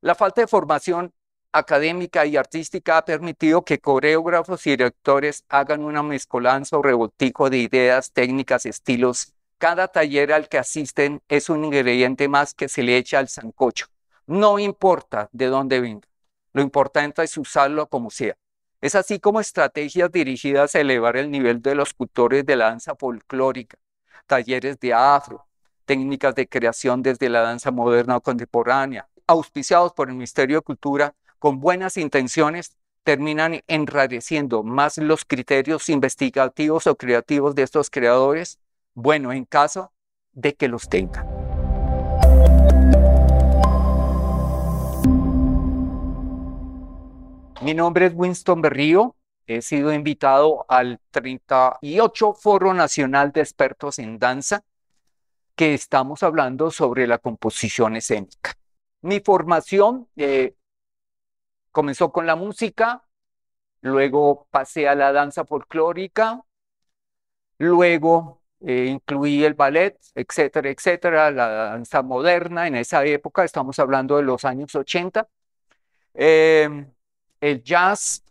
La falta de formación académica y artística ha permitido que coreógrafos y directores hagan una mezcolanza o revoltijo de ideas, técnicas, estilos. Cada taller al que asisten es un ingrediente más que se le echa al sancocho. No importa de dónde venga, lo importante es usarlo como sea. Es así como estrategias dirigidas a elevar el nivel de los cultores de la danza folclórica, talleres de afro, técnicas de creación desde la danza moderna o contemporánea, auspiciados por el Ministerio de Cultura con buenas intenciones terminan enrareciendo más los criterios investigativos o creativos de estos creadores, bueno, en caso de que los tengan. Mi nombre es Winston Berrío, he sido invitado al 38 Foro Nacional de Expertos en Danza, que estamos hablando sobre la composición escénica. Mi formación eh, comenzó con la música, luego pasé a la danza folclórica, luego eh, incluí el ballet, etcétera, etcétera, la danza moderna en esa época, estamos hablando de los años 80, em, el jazz,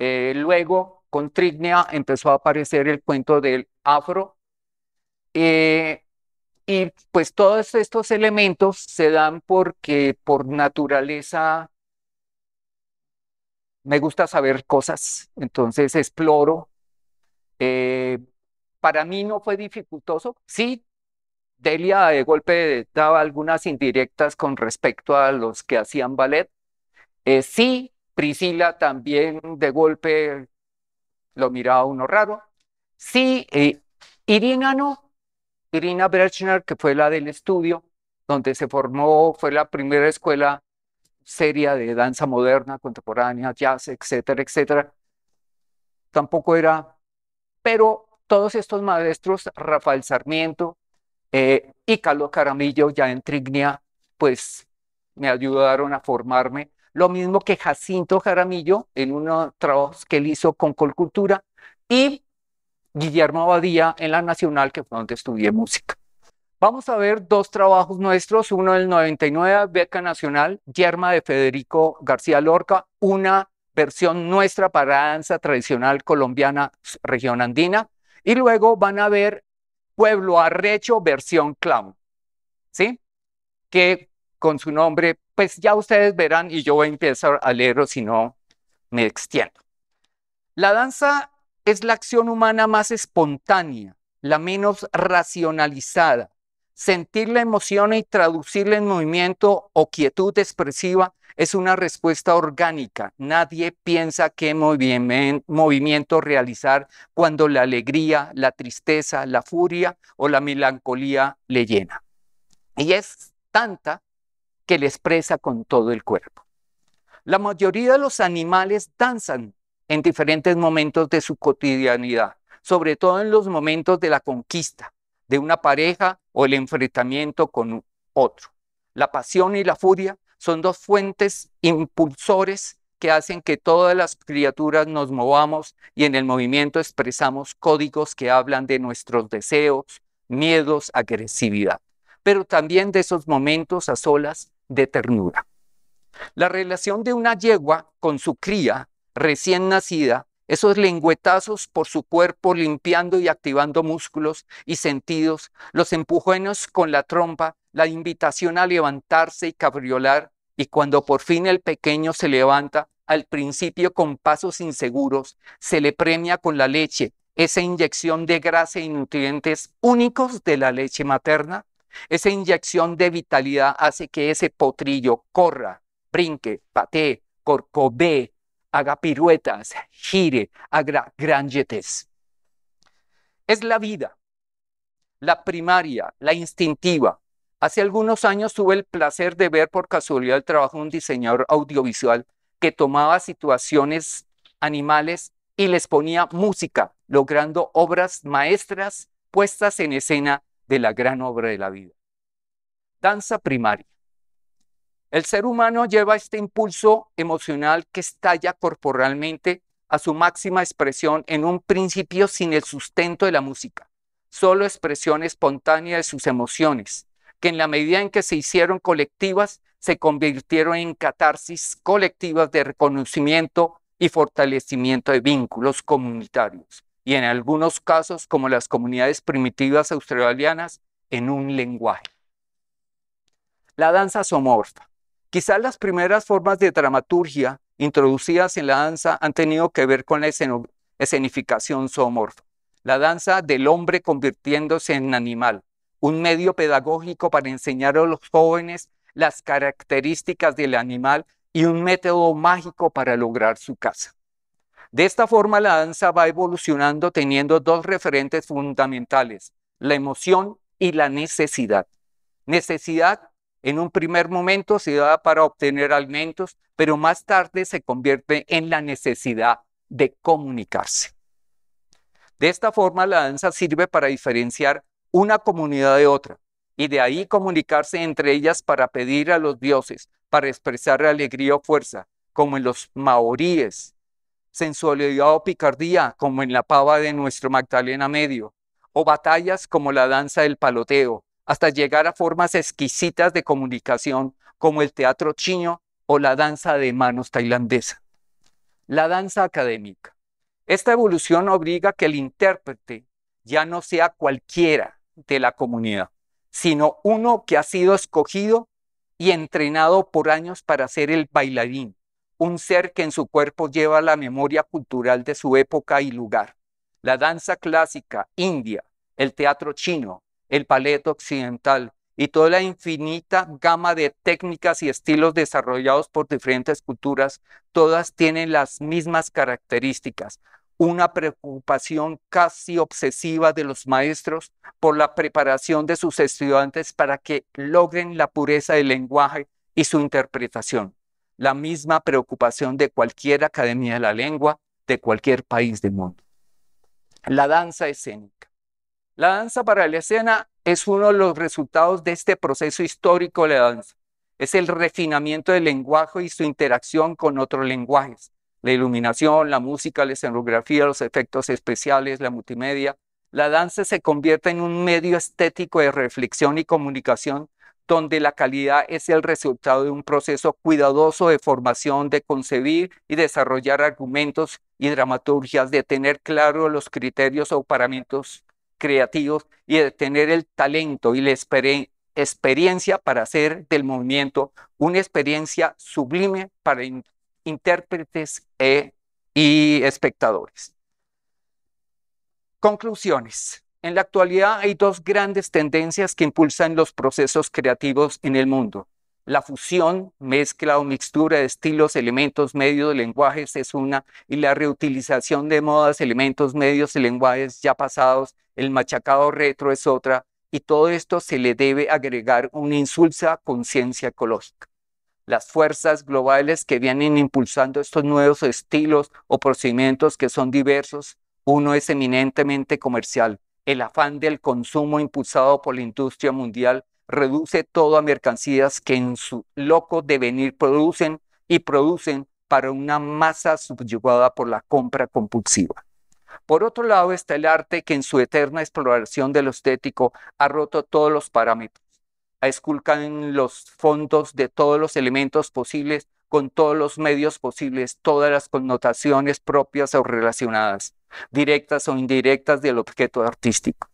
eh, luego con Trignia empezó a aparecer el cuento del afro, y eh, pues todos estos elementos se dan porque por naturaleza me gusta saber cosas, entonces exploro. Eh, para mí no fue dificultoso. Sí, Delia de golpe daba algunas indirectas con respecto a los que hacían ballet. Eh, sí, Priscila también de golpe lo miraba uno raro. Sí, eh, Irina no, Irina Brechner, que fue la del estudio, donde se formó, fue la primera escuela seria de danza moderna, contemporánea, jazz, etcétera, etcétera. Tampoco era, pero todos estos maestros, Rafael Sarmiento eh, y Carlos Caramillo, ya en Trignia, pues me ayudaron a formarme. Lo mismo que Jacinto Jaramillo en unos trabajos que él hizo con Colcultura y Guillermo Abadía en la Nacional, que fue donde estudié música. Vamos a ver dos trabajos nuestros, uno del 99, Beca Nacional, Yerma de Federico García Lorca, una versión nuestra para danza tradicional colombiana región andina, y luego van a ver Pueblo Arrecho versión clown, ¿sí? Que con su nombre, pues ya ustedes verán y yo voy a empezar a leerlo si no me extiendo. La danza es la acción humana más espontánea, la menos racionalizada. Sentir la emoción y traducirla en movimiento o quietud expresiva es una respuesta orgánica. Nadie piensa qué movimiento realizar cuando la alegría, la tristeza, la furia o la melancolía le llena. Y es tanta que le expresa con todo el cuerpo. La mayoría de los animales danzan en diferentes momentos de su cotidianidad, sobre todo en los momentos de la conquista de una pareja o el enfrentamiento con otro. La pasión y la furia son dos fuentes impulsores que hacen que todas las criaturas nos movamos y en el movimiento expresamos códigos que hablan de nuestros deseos, miedos, agresividad, pero también de esos momentos a solas de ternura. La relación de una yegua con su cría recién nacida, esos lengüetazos por su cuerpo limpiando y activando músculos y sentidos, los empujones con la trompa, la invitación a levantarse y cabriolar, y cuando por fin el pequeño se levanta, al principio con pasos inseguros, se le premia con la leche, esa inyección de grasa y nutrientes únicos de la leche materna. Esa inyección de vitalidad hace que ese potrillo corra, brinque, patee, corcovee, haga piruetas, gire, haga granjetes. Es la vida, la primaria, la instintiva. Hace algunos años tuve el placer de ver por casualidad el trabajo de un diseñador audiovisual que tomaba situaciones animales y les ponía música, logrando obras maestras puestas en escena de la gran obra de la vida. Danza primaria. El ser humano lleva este impulso emocional que estalla corporalmente a su máxima expresión en un principio sin el sustento de la música, solo expresión espontánea de sus emociones, que en la medida en que se hicieron colectivas, se convirtieron en catarsis colectivas de reconocimiento y fortalecimiento de vínculos comunitarios, y en algunos casos, como las comunidades primitivas australianas, en un lenguaje. La danza somorfa Quizás las primeras formas de dramaturgia introducidas en la danza han tenido que ver con la escenificación zoomorfa, la danza del hombre convirtiéndose en animal, un medio pedagógico para enseñar a los jóvenes las características del animal y un método mágico para lograr su casa. De esta forma la danza va evolucionando teniendo dos referentes fundamentales, la emoción y la necesidad. Necesidad en un primer momento se da para obtener alimentos, pero más tarde se convierte en la necesidad de comunicarse. De esta forma, la danza sirve para diferenciar una comunidad de otra y de ahí comunicarse entre ellas para pedir a los dioses, para expresar alegría o fuerza, como en los maoríes, sensualidad o picardía, como en la pava de nuestro Magdalena Medio, o batallas como la danza del paloteo, hasta llegar a formas exquisitas de comunicación como el teatro chino o la danza de manos tailandesa. La danza académica. Esta evolución obliga que el intérprete ya no sea cualquiera de la comunidad, sino uno que ha sido escogido y entrenado por años para ser el bailarín, un ser que en su cuerpo lleva la memoria cultural de su época y lugar. La danza clásica india, el teatro chino, el paleto occidental y toda la infinita gama de técnicas y estilos desarrollados por diferentes culturas, todas tienen las mismas características. Una preocupación casi obsesiva de los maestros por la preparación de sus estudiantes para que logren la pureza del lenguaje y su interpretación. La misma preocupación de cualquier academia de la lengua de cualquier país del mundo. La danza escénica. La danza para la escena es uno de los resultados de este proceso histórico de la danza. Es el refinamiento del lenguaje y su interacción con otros lenguajes. La iluminación, la música, la escenografía, los efectos especiales, la multimedia. La danza se convierte en un medio estético de reflexión y comunicación donde la calidad es el resultado de un proceso cuidadoso de formación, de concebir y desarrollar argumentos y dramaturgias, de tener claro los criterios o parámetros creativos y de tener el talento y la experiencia para hacer del movimiento una experiencia sublime para intérpretes e y espectadores. Conclusiones. En la actualidad hay dos grandes tendencias que impulsan los procesos creativos en el mundo. La fusión, mezcla o mixtura de estilos, elementos, medios, lenguajes es una, y la reutilización de modas, elementos, medios y lenguajes ya pasados, el machacado retro es otra, y todo esto se le debe agregar una insulsa conciencia ecológica. Las fuerzas globales que vienen impulsando estos nuevos estilos o procedimientos que son diversos, uno es eminentemente comercial, el afán del consumo impulsado por la industria mundial reduce todo a mercancías que en su loco devenir producen y producen para una masa subyugada por la compra compulsiva. Por otro lado está el arte que en su eterna exploración de lo estético ha roto todos los parámetros, ha en los fondos de todos los elementos posibles con todos los medios posibles, todas las connotaciones propias o relacionadas, directas o indirectas del objeto artístico,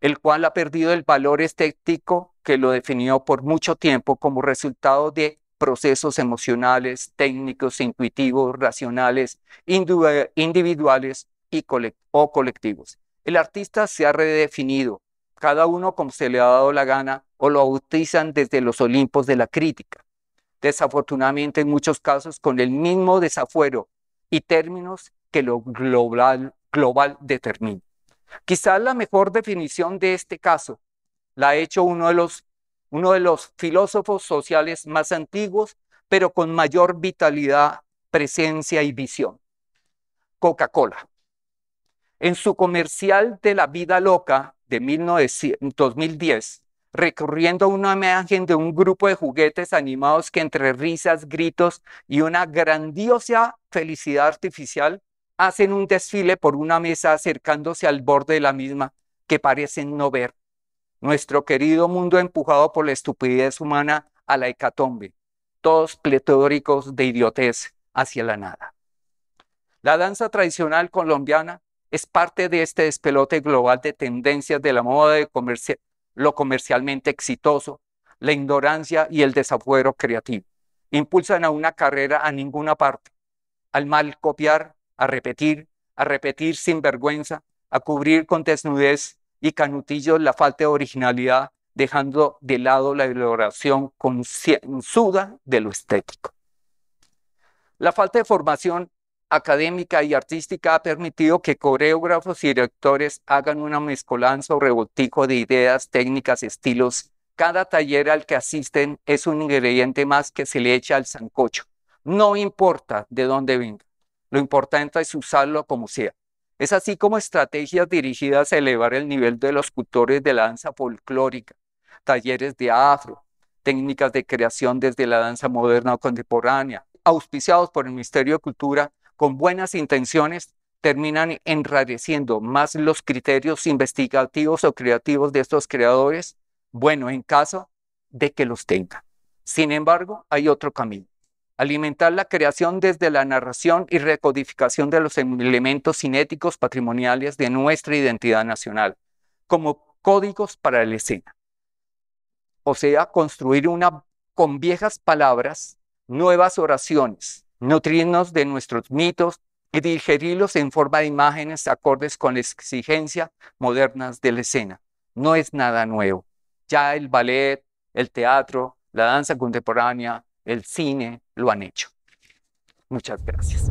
el cual ha perdido el valor estético que lo definió por mucho tiempo como resultado de procesos emocionales, técnicos, intuitivos, racionales, individuales y o colectivos. El artista se ha redefinido, cada uno como se le ha dado la gana o lo bautizan desde los Olimpos de la crítica. Desafortunadamente en muchos casos con el mismo desafuero y términos que lo global, global determina. Quizás la mejor definición de este caso la ha hecho uno de los, uno de los filósofos sociales más antiguos, pero con mayor vitalidad, presencia y visión. Coca-Cola. En su comercial de la vida loca de 2010, recorriendo una imagen de un grupo de juguetes animados que entre risas, gritos y una grandiosa felicidad artificial hacen un desfile por una mesa acercándose al borde de la misma que parecen no ver. Nuestro querido mundo empujado por la estupidez humana a la hecatombe, todos pletóricos de idiotez hacia la nada. La danza tradicional colombiana es parte de este despelote global de tendencias de la moda de lo comercialmente exitoso, la ignorancia y el desafuero creativo. Impulsan a una carrera a ninguna parte, al mal copiar, a repetir, a repetir sin vergüenza, a cubrir con desnudez y Canutillo la falta de originalidad, dejando de lado la elaboración concienzuda de lo estético. La falta de formación académica y artística ha permitido que coreógrafos y directores hagan una mezcolanza o revoltijo de ideas, técnicas, estilos. Cada taller al que asisten es un ingrediente más que se le echa al sancocho. No importa de dónde venga, lo importante es usarlo como sea. Es así como estrategias dirigidas a elevar el nivel de los cultores de la danza folclórica, talleres de afro, técnicas de creación desde la danza moderna o contemporánea, auspiciados por el Ministerio de Cultura con buenas intenciones, terminan enrareciendo más los criterios investigativos o creativos de estos creadores, bueno, en caso de que los tengan. Sin embargo, hay otro camino alimentar la creación desde la narración y recodificación de los elementos cinéticos patrimoniales de nuestra identidad nacional, como códigos para la escena. O sea, construir una, con viejas palabras, nuevas oraciones, nutrirnos de nuestros mitos y digerirlos en forma de imágenes acordes con la exigencia modernas de la escena. No es nada nuevo. Ya el ballet, el teatro, la danza contemporánea, el cine lo han hecho. Muchas gracias.